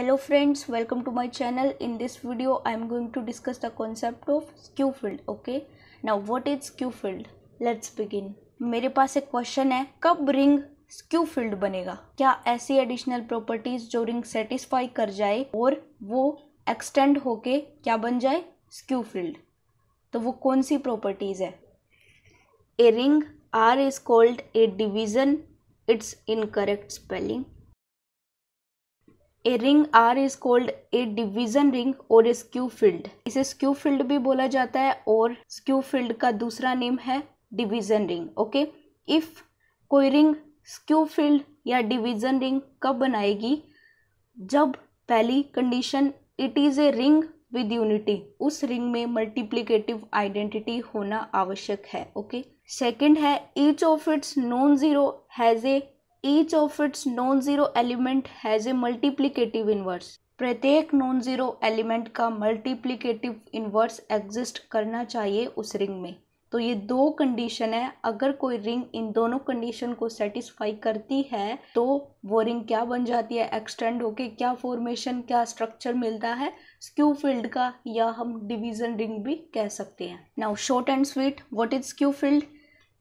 hello friends welcome to my channel in this video i am going to discuss the concept of skew field okay now what is skew field let's begin मेरे पास एक question है कब ring skew field बनेगा क्या ऐसी additional properties जो ring satisfy कर जाए और वो एक्सटेंड होके क्या बन जाए स्क्यू फील्ड तो वो कौन सी प्रॉपर्टीज है a ring R is called a division it's incorrect spelling a ring R is called a division ring और ए स्क्यू फील्ड इसे स्क्यू फील्ड भी बोला जाता है और स्क्यू फील्ड का दूसरा नेम है डिविजन रिंग ओके इफ कोई रिंग स्क्यू फील्ड या डिविजन रिंग कब बनाएगी जब पहली condition it is a ring with unity उस रिंग में मल्टीप्लीकेटिव आइडेंटिटी होना आवश्यक है ओके सेकेंड है each of its non zero has a each of its non zero element has a multiplicative inverse प्रत्येक नॉन ज़ीरो एलिमेंट का multiplicative inverse exist करना चाहिए उस रिंग में तो ये दो कंडीशन है अगर कोई रिंग इन दोनों कंडीशन को सेटिस्फाई करती है तो वो रिंग क्या बन जाती है एक्सटेंड होके क्या फॉर्मेशन क्या स्ट्रक्चर मिलता है स्क्यू फील्ड का या हम डिवीजन रिंग भी कह सकते हैं now short and sweet what is skew field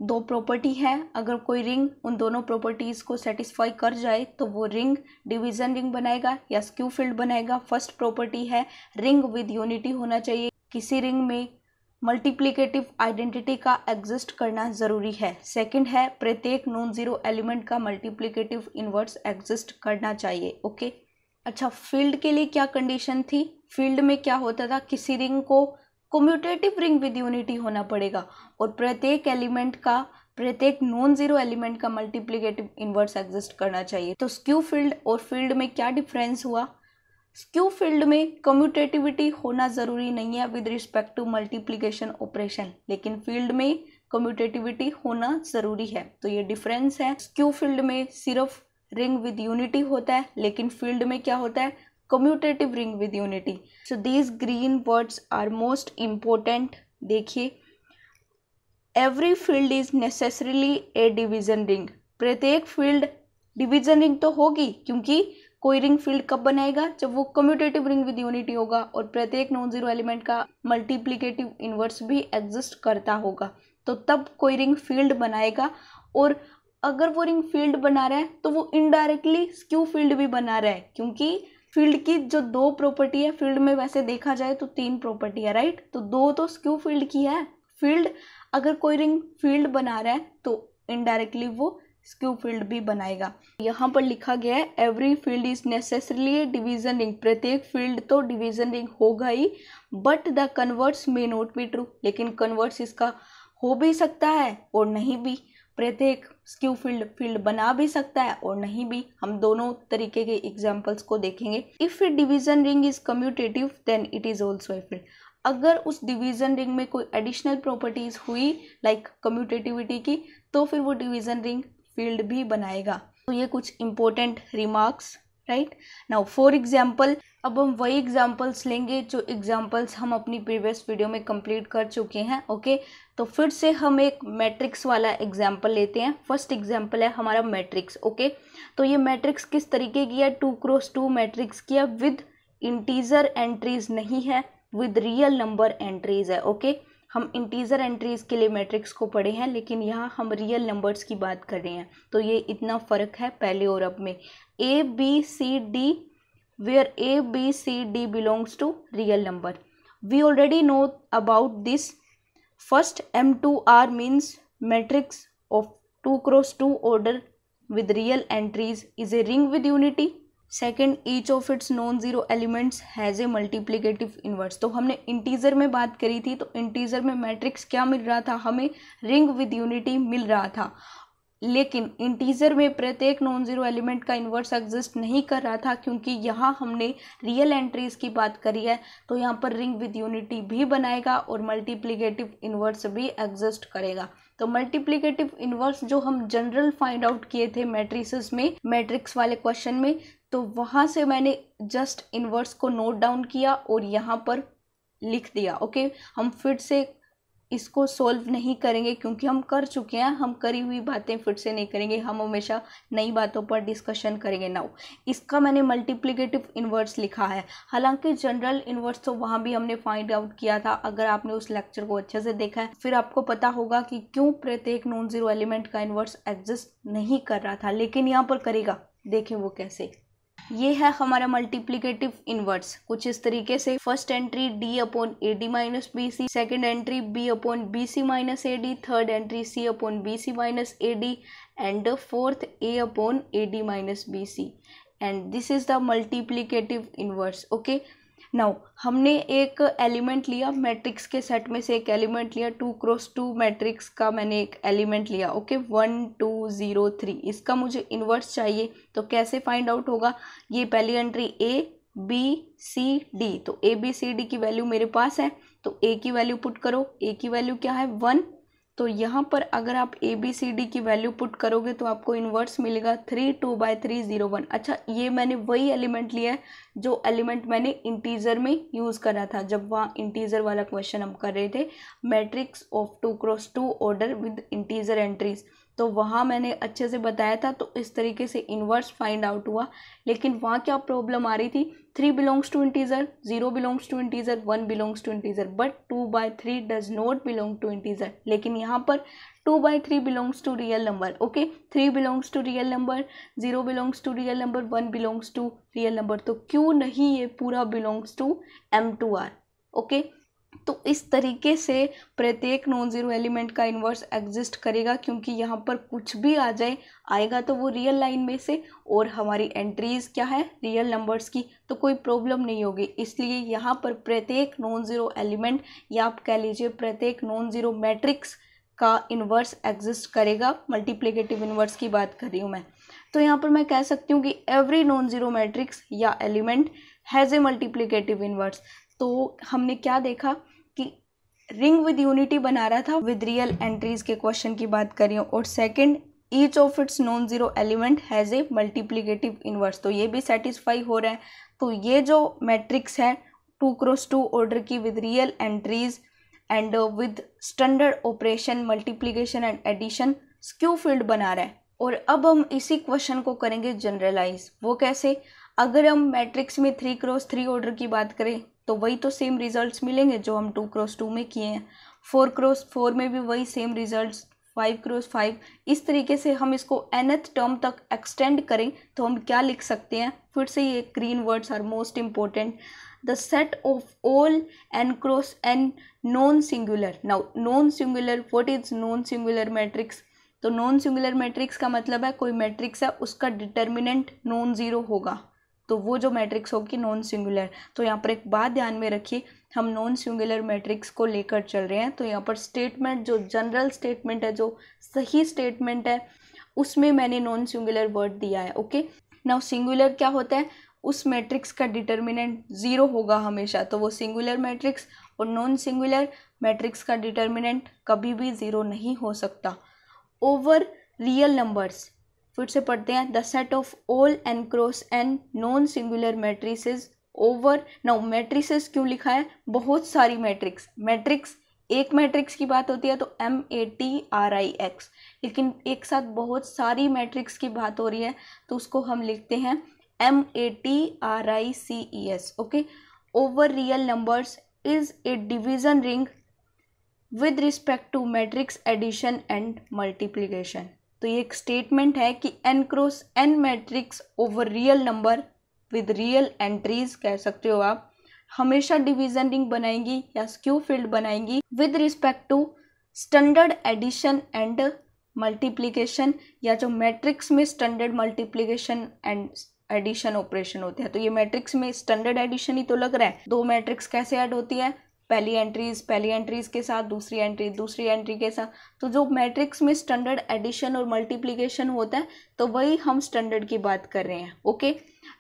दो प्रॉपर्टी है अगर कोई रिंग उन दोनों प्रॉपर्टीज़ को सेटिस्फाई कर जाए तो वो रिंग डिवीज़न रिंग बनाएगा या स्क्यू फील्ड बनाएगा फर्स्ट प्रॉपर्टी है रिंग विद यूनिटी होना चाहिए किसी रिंग में मल्टीप्लिकेटिव आइडेंटिटी का एग्जिस्ट करना ज़रूरी है सेकंड है प्रत्येक नॉन ज़ीरो एलिमेंट का मल्टीप्लिकेटिव इन्वर्स एग्जिस्ट करना चाहिए ओके अच्छा फील्ड के लिए क्या कंडीशन थी फील्ड में क्या होता था किसी रिंग को कम्यूटेटिव रिंग विद यूनिटी होना पड़ेगा और प्रत्येक एलिमेंट का प्रत्येक नॉन जीरो एलिमेंट का मल्टीप्लीकेटिव इन्वर्स एग्जिस्ट करना चाहिए तो स्क्यू फील्ड और फील्ड में क्या डिफरेंस हुआ स्क्यू फील्ड में कम्यूटेटिविटी होना ज़रूरी नहीं है with respect to multiplication operation लेकिन फील्ड में कम्यूटेटिविटी होना ज़रूरी है तो ये डिफरेंस है स्क्यू फील्ड में सिर्फ रिंग विद यूनिटी होता है लेकिन फील्ड में क्या होता है commutative ring with unity so these green words are most important देखिए every field is necessarily a division ring प्रत्येक फील्ड डिवीजन रिंग तो होगी क्योंकि कोई रिंग फील्ड कब बनाएगा जब वो कम्यूटेटिव रिंग विद यूनिटी होगा और प्रत्येक नॉन जीरो एलिमेंट का मल्टीप्लीकेटिव इन्वर्स भी एग्जिस्ट करता होगा तो तब कोई रिंग फील्ड बनाएगा और अगर वो रिंग फील्ड बना रहा है तो वो इनडायरेक्टली स्क्यू फील्ड भी बना रहा है क्योंकि फील्ड की जो दो प्रॉपर्टी है फील्ड में वैसे देखा जाए तो तीन प्रॉपर्टी है राइट तो दो तो स्क्यू फील्ड की है फील्ड अगर कोई रिंग फील्ड बना रहा है तो इनडायरेक्टली वो स्क्यू फील्ड भी बनाएगा यहाँ पर लिखा गया है every field is necessarily division ring प्रत्येक फील्ड तो डिवीजन रिंग होगा ही but the converse may not be true लेकिन कन्वर्ट्स इसका हो भी सकता है और नहीं भी प्रत्येक स्क्यू फील्ड फील्ड बना भी सकता है और नहीं भी हम दोनों तरीके के एग्जाम्पल्स को देखेंगे if a division ring is commutative then it is also a field अगर उस डिवीज़न रिंग में कोई एडिशनल प्रॉपर्टीज़ हुई लाइक like कम्यूटेटिविटी की तो फिर वो डिवीज़न रिंग फील्ड भी बनाएगा तो ये कुछ important remarks right now for example अब हम वही एग्जाम्पल्स लेंगे जो एग्जाम्पल्स हम अपनी प्रीवियस वीडियो में कंप्लीट कर चुके हैं ओके okay? तो फिर से हम एक मैट्रिक्स वाला एग्जाम्पल लेते हैं फर्स्ट एग्जाम्पल है हमारा मैट्रिक्स ओके okay? तो ये मैट्रिक्स किस तरीके की है टू क्रॉस टू मैट्रिक्स किया विद इंटीजर एंट्रीज नहीं है विद रियल नंबर एंट्रीज है ओके okay? हम इंटीजर एंट्रीज के लिए मैट्रिक्स को पढ़े हैं लेकिन यहाँ हम रियल नंबर्स की बात कर रहे हैं तो ये इतना फ़र्क है पहले और अब में A B C D where A B C D belongs to real number we already know about this first M two R means matrix of two cross two order with real entries is a ring with unity second each of its non zero elements has a multiplicative inverse तो हमने integer में बात करी थी तो integer में matrix क्या मिल रहा था हमें रिंग विद यूनिटी मिल रहा था लेकिन इंटीजर में प्रत्येक नॉन ज़ीरो एलिमेंट का इन्वर्स एग्जिस्ट नहीं कर रहा था क्योंकि यहाँ हमने रियल एंट्रीज की बात करी है तो यहाँ पर रिंग विद यूनिटी भी बनाएगा और मल्टीप्लीकेटिव इन्वर्स भी एग्जिस्ट करेगा तो मल्टीप्लीकेटिव इन्वर्स जो हम जनरल फाइंड आउट किए थे मैट्रिसेस में मैट्रिक्स वाले क्वेश्चन में तो वहाँ से मैंने जस्ट इन्वर्स को नोट डाउन किया और यहाँ पर लिख दिया ओके हम फिर से इसको सोल्व नहीं करेंगे क्योंकि हम कर चुके हैं हम करी हुई बातें फिर से नहीं करेंगे हम हमेशा नई बातों पर डिस्कशन करेंगे नाउ इसका मैंने मल्टीप्लिकेटिव इन्वर्स लिखा है हालांकि जनरल इन्वर्स तो वहाँ भी हमने फाइंड आउट किया था अगर आपने उस लेक्चर को अच्छे से देखा है फिर आपको पता होगा कि क्यों प्रत्येक नॉन ज़ीरो एलिमेंट का इन्वर्स एग्जिस्ट नहीं कर रहा था लेकिन यहाँ पर करेगा देखें वो कैसे ये है हमारा मल्टीप्लीकेटिव इनवर्स कुछ इस तरीके से first entry D upon A D minus B C second entry B upon B C minus A D third entry C upon B C minus A D and fourth A upon A D minus B C and this is the multiplicative inverse okay now हमने एक element लिया matrix के set में से एक element लिया to cross two matrix का मैंने एक एलिमेंट लिया okay one two zero three इसका मुझे इन्वर्स चाहिए तो कैसे फाइंड आउट होगा ये पहली entry A B C D तो ए बी सी डी की वैल्यू मेरे पास है तो ए की वैल्यू पुट करो ए की वैल्यू क्या है वन तो यहाँ पर अगर आप ए बी सी डी की वैल्यू पुट करोगे तो आपको इन्वर्स मिलेगा three two by three zero one अच्छा ये मैंने वही एलिमेंट लिया है जो एलिमेंट मैंने इंटीजर में यूज़ करा था जब वहाँ इंटीजर वाला क्वेश्चन हम कर रहे थे matrix of two cross two order with integer entries तो वहाँ मैंने अच्छे से बताया था तो इस तरीके से इन्वर्स फाइंड आउट हुआ लेकिन वहाँ क्या प्रॉब्लम आ रही थी three belongs to integer zero belongs to integer one belongs to integer but two by three does not belong to integer लेकिन यहाँ पर two by three belongs to real number okay three belongs to real number zero belongs to real number one belongs to real number तो क्यों नहीं ये पूरा belongs to M two R okay तो इस तरीके से प्रत्येक नॉन ज़ीरो एलिमेंट का इन्वर्स एग्जिस्ट करेगा क्योंकि यहाँ पर कुछ भी आ जाए आएगा तो वो रियल लाइन में से और हमारी एंट्रीज़ क्या है रियल नंबर्स की तो कोई प्रॉब्लम नहीं होगी इसलिए यहाँ पर प्रत्येक नॉन ज़ीरो एलिमेंट या आप कह लीजिए प्रत्येक नॉन ज़ीरो मैट्रिक्स का इन्वर्स एग्जिस्ट करेगा मल्टीप्लिकेटिव इन्वर्स की बात कर रही हूँ मैं तो यहाँ पर मैं कह सकती हूँ कि एवरी नॉन ज़ीरो मैट्रिक्स या element has a multiplicative inverse तो हमने क्या देखा रिंग विद यूनिटी बना रहा था विद रियल एंट्रीज के क्वेश्चन की बात करें और second each of its non zero element has a multiplicative inverse तो ये भी सेटिस्फाई हो रहा है तो ये जो मैट्रिक्स है टू क्रॉस टू ऑर्डर की with real entries and with standard operation multiplication and addition skew field बना रहा है और अब हम इसी क्वेश्चन को करेंगे जनरलाइज वो कैसे अगर हम मैट्रिक्स में थ्री क्रॉस थ्री ऑर्डर की बात करें तो वही तो सेम रिजल्ट्स मिलेंगे जो हम टू क्रॉस टू में किए हैं फोर क्रॉस फोर में भी वही same results five cross five इस तरीके से हम इसको एनथ टर्म तक एक्सटेंड करें तो हम क्या लिख सकते हैं फिर से ये green words are most important the set of all N cross N non singular now non singular what is non singular matrix तो नॉन सिंगुलर मैट्रिक्स का मतलब है कोई मैट्रिक्स है उसका डिटर्मिनेंट नॉन ज़ीरो होगा तो वो जो मैट्रिक्स होगी नॉन सिंगुलर तो यहाँ पर एक बात ध्यान में रखिए हम नॉन सिंगुलर मैट्रिक्स को लेकर चल रहे हैं तो यहाँ पर स्टेटमेंट जो जनरल स्टेटमेंट है जो सही स्टेटमेंट है उसमें मैंने नॉन सिंगुलर वर्ड दिया है ओके नाउ सिंगुलर क्या होता है उस मैट्रिक्स का डिटर्मिनेंट ज़ीरो होगा हमेशा तो वो सिंगुलर मैट्रिक्स और नॉन सिंगुलर मैट्रिक्स का डिटर्मिनेंट कभी भी ज़ीरो नहीं हो सकता ओवर रियल नंबर्स फिर से पढ़ते हैं the set of all N cross N non singular matrices over now matrices क्यों लिखा है बहुत सारी मैट्रिक्स मैट्रिक्स एक मैट्रिक्स की बात होती है तो M A T R I X लेकिन एक साथ बहुत सारी मैट्रिक्स की बात हो रही है तो उसको हम लिखते हैं M A T R I C E S okay over real numbers is a division ring with respect to matrix addition and multiplication तो ये एक स्टेटमेंट है कि N cross N matrix over real number with real entries कह सकते हो आप हमेशा डिविजन रिंग बनाएंगी या स्क्यू फील्ड बनाएंगी with respect to standard addition and multiplication या जो मैट्रिक्स में standard multiplication and addition operation होते हैं तो ये मैट्रिक्स में स्टैंडर्ड एडिशन ही तो लग रहा है दो मैट्रिक्स कैसे ऐड होती है पहली एंट्रीज पहली एंट्रीज के साथ दूसरी एंट्री दूसरी एंट्री के साथ तो जो मैट्रिक्स में स्टैंडर्ड एडिशन और मल्टीप्लिकेशन होता है तो वही हम स्टैंडर्ड की बात कर रहे हैं ओके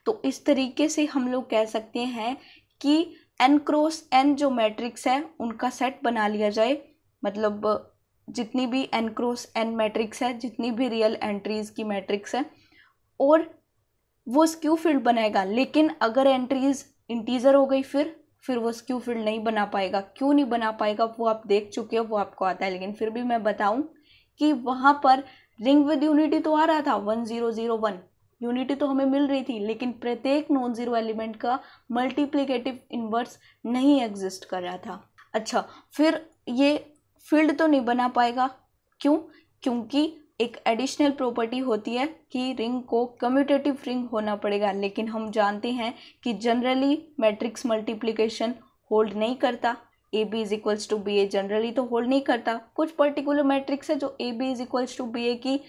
तो इस तरीके से हम लोग कह सकते हैं कि एन क्रॉस एन जो मैट्रिक्स है उनका सेट बना लिया जाए मतलब जितनी भी एन क्रॉस एन मैट्रिक्स है जितनी भी रियल एंट्रीज की मैट्रिक्स है और वो स्क्यू फील्ड बनाएगा लेकिन अगर एंट्रीज इंटीजर हो गई फिर फिर वो स्क्यू फील्ड नहीं बना पाएगा क्यों नहीं बना पाएगा वो आप देख चुके हो वो आपको आता है लेकिन फिर भी मैं बताऊं कि वहाँ पर रिंग विद यूनिटी तो आ रहा था one zero zero one unity तो हमें मिल रही थी लेकिन प्रत्येक नॉन ज़ीरो एलिमेंट का मल्टीप्लीकेटिव इन्वर्स नहीं एग्जिस्ट कर रहा था अच्छा फिर ये फील्ड तो नहीं बना पाएगा क्यों क्योंकि एक एडिशनल प्रॉपर्टी होती है कि रिंग को कम्यूटेटिव रिंग होना पड़ेगा लेकिन हम जानते हैं कि जनरली मैट्रिक्स मल्टीप्लिकेशन होल्ड नहीं करता A B is equals to B A generally तो होल्ड नहीं करता कुछ पर्टिकुलर मैट्रिक्स है जो A B is equals to B A की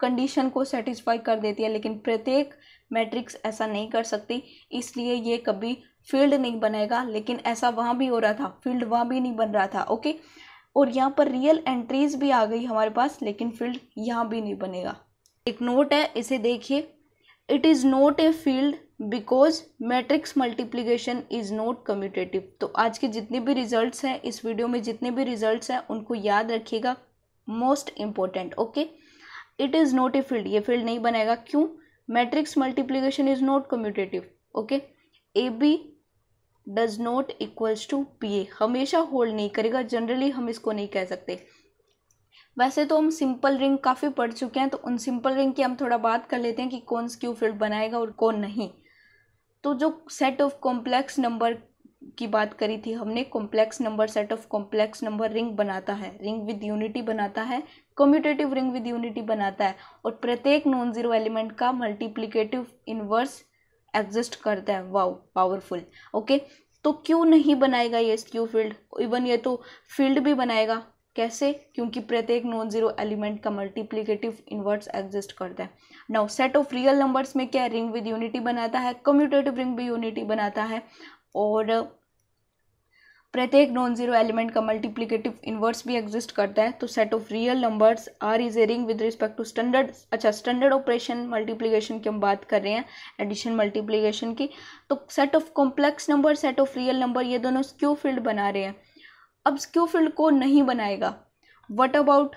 कंडीशन को सेटिस्फाई कर देती है लेकिन प्रत्येक मैट्रिक्स ऐसा नहीं कर सकती इसलिए ये कभी फील्ड नहीं बनेगा लेकिन ऐसा वहाँ भी हो रहा था फील्ड वहाँ भी नहीं बन रहा था ओके और यहाँ पर रियल एंट्रीज भी आ गई हमारे पास लेकिन फील्ड यहाँ भी नहीं बनेगा एक नोट है इसे देखिए it is not a field because matrix multiplication is not commutative तो आज के जितने भी रिजल्ट्स हैं इस वीडियो में जितने भी रिजल्ट्स हैं उनको याद रखिएगा most important okay it is not a field ये फील्ड नहीं बनेगा क्यों matrix multiplication is not commutative okay A B does not equals to B A हमेशा होल्ड नहीं करेगा जनरली हम इसको नहीं कह सकते वैसे तो हम सिंपल रिंग काफ़ी पढ़ चुके हैं तो उन सिंपल रिंग की हम थोड़ा बात कर लेते हैं कि कौन स्क्यू फील्ड बनाएगा और कौन नहीं तो जो सेट ऑफ कॉम्प्लेक्स नंबर की बात करी थी हमने complex number set of complex number ring बनाता है रिंग विद यूनिटी बनाता है कम्यूटेटिव रिंग विद यूनिटी बनाता है और प्रत्येक नॉन ज़ीरो एलिमेंट का मल्टीप्लीकेटिव इनवर्स एग्जिस्ट करता है वाओ पावरफुल ओके तो क्यों नहीं बनाएगा ये स्क्यू फील्ड इवन ये तो फील्ड भी बनाएगा कैसे क्योंकि प्रत्येक नॉन जीरो एलिमेंट का मल्टीप्लीकेटिव इन्वर्ट्स एग्जिस्ट करता है now set of real numbers में क्या रिंग विद यूनिटी बनाता है कम्यूटेटिव रिंग भी यूनिटी बनाता है और प्रत्येक नॉन जीरो एलिमेंट का मल्टीप्लीकेटिव इन्वर्स भी एग्जिस्ट करता है तो set of real numbers R is a ring with respect to standard अच्छा स्टैंडर्ड ऑपरेशन मल्टीप्लीकेशन की हम बात कर रहे हैं एडिशन मल्टीप्लीकेशन की तो set of complex number set of real number ये दोनों स्क्यू फील्ड बना रहे हैं अब स्क्यू फील्ड को नहीं बनाएगा what about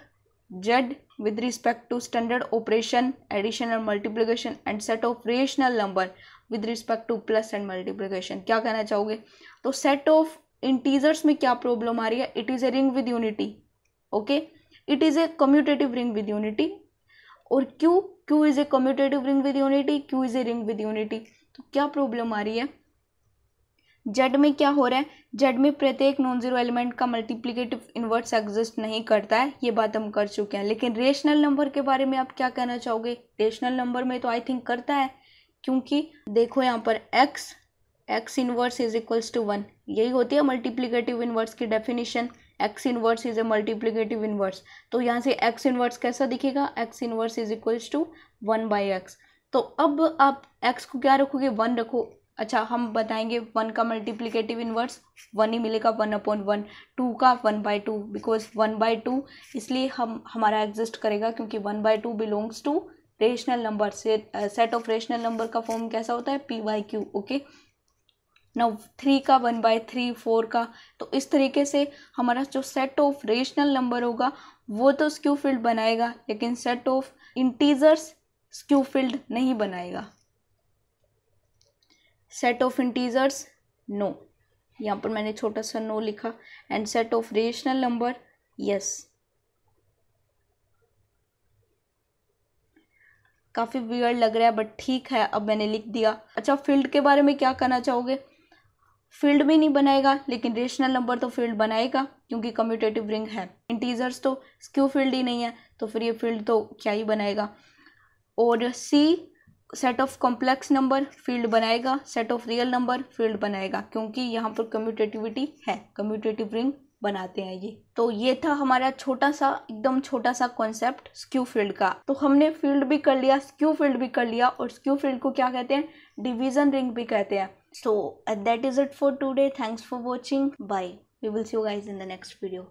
Z with respect to standard operation addition and multiplication and set of rational number with respect to plus and multiplication क्या कहना चाहोगे तो सेट ऑफ इंटीजर्स में क्या प्रॉब्लम आ रही है it is a ring with unity okay it is a commutative ring with unity और Q Q is a commutative ring with unity Q is a ring with unity तो क्या problem आ रही है जेड में क्या हो रहा है जेड में प्रत्येक नॉन जीरो एलिमेंट का मल्टीप्लीकेटिव इन्वर्ट्स एग्जिस्ट नहीं करता है ये बात हम कर चुके हैं लेकिन रेशनल नंबर के बारे में आप क्या कहना चाहोगे रेशनल नंबर में तो आई थिंक करता है क्योंकि देखो यहाँ पर X X inverse is equals to one यही होती है मल्टीप्लीकेटिव इनवर्स की definition X inverse is a multiplicative inverse तो यहाँ से एक्स इनवर्स कैसा दिखेगा X inverse is equals to one by X तो अब आप एक्स को क्या रखोगे वन रखो अच्छा हम बताएंगे वन का मल्टीप्लीकेटिव इनवर्स वन ही मिलेगा वन अपॉन वन टू का one by two because one by two इसलिए हम हमारा एग्जिस्ट करेगा क्योंकि one by two belongs to rational number से सेट ऑफ रेशनल नंबर का फॉर्म कैसा होता है पी वाई क्यू ओके ना थ्री का वन बाय थ्री फोर का तो इस तरीके से हमारा जो सेट ऑफ रेशनल नंबर होगा वो तो स्क्यू फील्ड बनाएगा लेकिन set of integers skew field नहीं बनाएगा सेट ऑफ इंटीजर्स नो यहाँ पर मैंने छोटा सा नो लिखा and set of rational number yes काफ़ी वियर्ड लग रहा है बट ठीक है अब मैंने लिख दिया अच्छा फील्ड के बारे में क्या करना चाहोगे फील्ड भी नहीं बनाएगा लेकिन रेशनल नंबर तो फील्ड बनाएगा क्योंकि कम्यूटेटिव रिंग है इंटीजर्स तो स्क्यू फील्ड ही नहीं है तो फिर ये फील्ड तो क्या ही बनाएगा और C set of complex number field बनाएगा set of real number field बनाएगा क्योंकि यहाँ पर कम्यूटेटिविटी है कम्यूटेटिव रिंग बनाते हैं ये तो ये था हमारा छोटा सा एकदम छोटा सा कॉन्सेप्ट स्क्यू फील्ड का तो हमने फील्ड भी कर लिया स्क्यू फील्ड भी कर लिया और स्क्यू फील्ड को क्या कहते हैं डिवीजन रिंग भी कहते हैं so uh, that is it for today thanks for watching bye we will see you guys in the next video